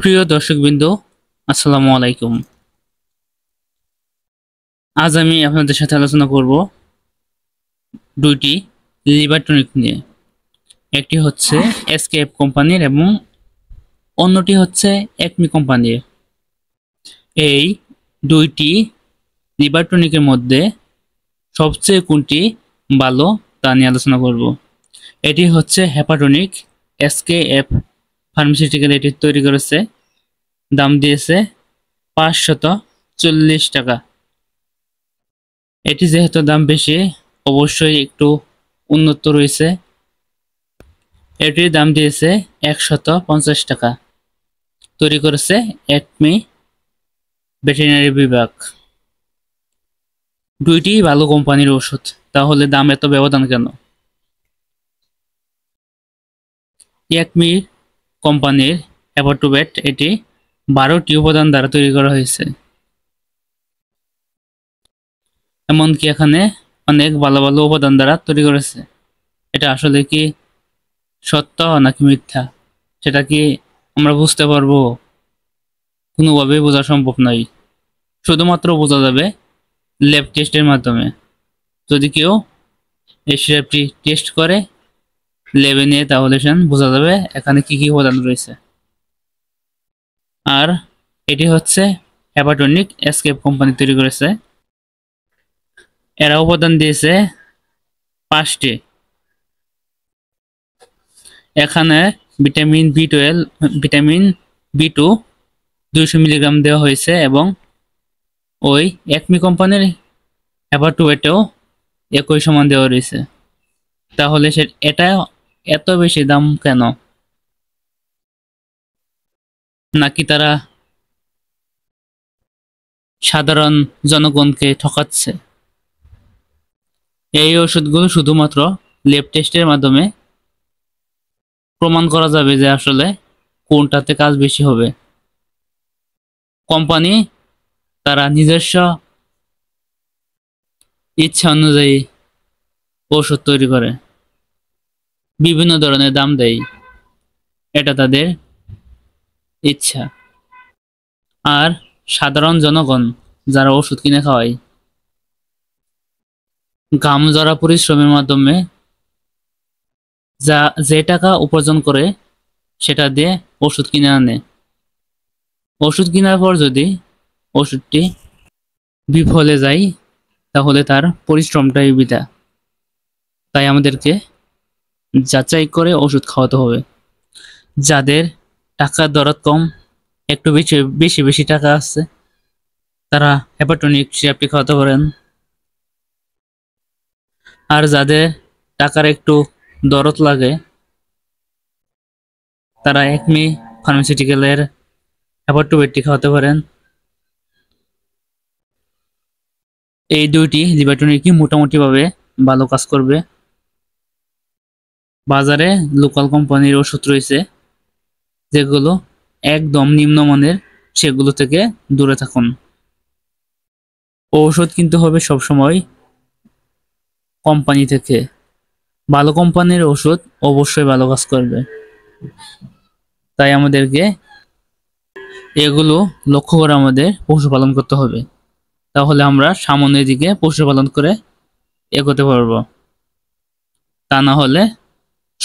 প্রিয় দর্শকবৃন্দ আসসালামু আলাইকুম আজ আমি আপনাদের সাথে আলোচনা করব দুইটি লিভার টনিক নিয়ে একটি হচ্ছে এসকেএফ কোম্পানির এবং অন্যটি হচ্ছে একমি কোম্পানির এই দুইটি লিভার মধ্যে সবচেয়ে কোনটি ভালো তা নিয়ে আলোচনা করব এটি হচ্ছে হ্যাপাটনিক এফ ফার্মাসিউটিক্যাল এটি তৈরি করেছে দাম দিয়েছে পাঁচশত চল্লিশ টাকা এটি যেহেতু দাম বেশি অবশ্যই একটু উন্নত রয়েছে এটির দাম দিয়েছে একশত পঞ্চাশ টাকা তৈরি করেছে একমি ভেটেরিনারি বিভাগ দুইটি ভালো কোম্পানির ওষুধ তাহলে দাম এত ব্যবধান কেন একমির কোম্পানির অ্যাপাটোব্যাট এটি বারোটি উপাদান দ্বারা তৈরি করা হয়েছে এমনকি এখানে অনেক ভালো ভালো উপাদান দ্বারা তৈরি করেছে এটা আসলে কি সত্য নাকি মিথ্যা সেটা কি আমরা বুঝতে পারবো কোনোভাবেই বোঝা সম্ভব নয় শুধুমাত্র বোঝা যাবে ল্যাব টেস্টের মাধ্যমে যদি কেউ এই সিরাপটি টেস্ট করে লেভেনে নিয়ে তাহলে বোঝা যাবে এখানে কি কি উপাদান রয়েছে আর এটি হচ্ছে অ্যাপাটনিক এসকেপ কোম্পানি তৈরি করেছে এরা উপাদান দিয়েছে পাঁচটি এখানে vitamin B twelve vitamin B two দুইশো মিলিগ্রাম দেওয়া হয়েছে এবং ওই একমি কোম্পানির অ্যাপাটুয়েটেও একই সমান দেওয়া রয়েছে তাহলে সে এটা এত বেশি দাম কেন নাকি তারা সাধারণ জনগণকে ঠকাচ্ছে এই ওষুধগুলো শুধুমাত্র ল্যাব টেস্টের মাধ্যমে প্রমাণ করা যাবে যে আসলে কোনটাতে কাজ বেশি হবে কোম্পানি তারা নিজস্ব ইচ্ছা অনুযায়ী ওষুধ তৈরি করে বিভিন্ন ধরনের দাম দেয় এটা তাদের ইচ্ছা আর সাধারণ জনগণ যারা ওষুধ কিনে খাওয়ায় গাম জরা পরিশ্রমের মাধ্যমে যা যে টাকা উপার্জন করে সেটা দিয়ে ওষুধ কিনে আনে ওষুধ কেনার পর যদি ওষুধটি বিফলে যায় তাহলে তার পরিশ্রমটাই বিদা তাই আমাদেরকে যাচাই করে ওষুধ খাওয়াতে হবে যাদের টাকা দরদ কম একটু বেশি বেশি বেশি টাকা আছে তারা হ্যাপাটনিক সিরাপটি খাওয়াতে পারেন আর যাদের টাকার একটু দরদ লাগে তারা একমি ফার্মাসিউটিক্যালের হ্যাপাটোবেটটি খাওয়াতে পারেন এই দুইটি লিবাটনিকই মোটামুটিভাবে ভালো কাজ করবে বাজারে লোকাল কোম্পানির ওষুধ রয়েছে যেগুলো একদম নিম্নমানের সেগুলো থেকে দূরে থাকুন ওষুধ কিনতে হবে সবসময় কোম্পানি থেকে ভালো কোম্পানির ওষুধ অবশ্যই ভালো কাজ করবে তাই আমাদেরকে এগুলো লক্ষ্য করে আমাদের পশুপালন করতে হবে তাহলে আমরা সামনের দিকে পশুপালন করে এগোতে পারবো তা না হলে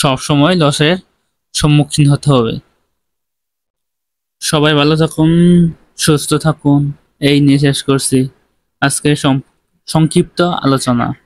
সবসময় লসের সম্মুখীন হতে হবে সবাই ভালো থাকুন সুস্থ থাকুন এই নিয়ে শেষ করছি আজকে সংক্ষিপ্ত আলোচনা